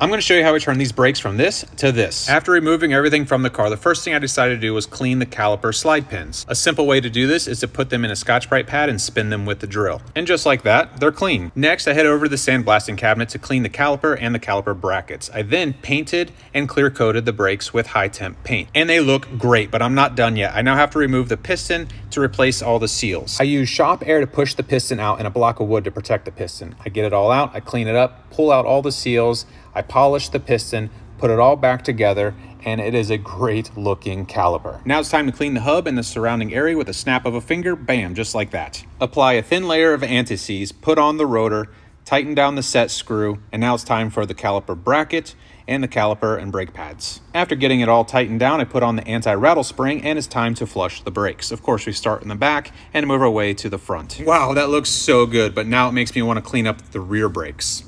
I'm going to show you how I turn these brakes from this to this. After removing everything from the car, the first thing I decided to do was clean the caliper slide pins. A simple way to do this is to put them in a Scotch-Brite pad and spin them with the drill. And just like that, they're clean. Next, I head over to the sandblasting cabinet to clean the caliper and the caliper brackets. I then painted and clear coated the brakes with high temp paint. And they look great, but I'm not done yet. I now have to remove the piston to replace all the seals. I use shop air to push the piston out and a block of wood to protect the piston. I get it all out, I clean it up, pull out all the seals, I polished the piston, put it all back together, and it is a great looking caliper. Now it's time to clean the hub and the surrounding area with a snap of a finger, bam, just like that. Apply a thin layer of anti-seize, put on the rotor, tighten down the set screw, and now it's time for the caliper bracket and the caliper and brake pads. After getting it all tightened down, I put on the anti-rattle spring and it's time to flush the brakes. Of course, we start in the back and move our way to the front. Wow, that looks so good, but now it makes me wanna clean up the rear brakes.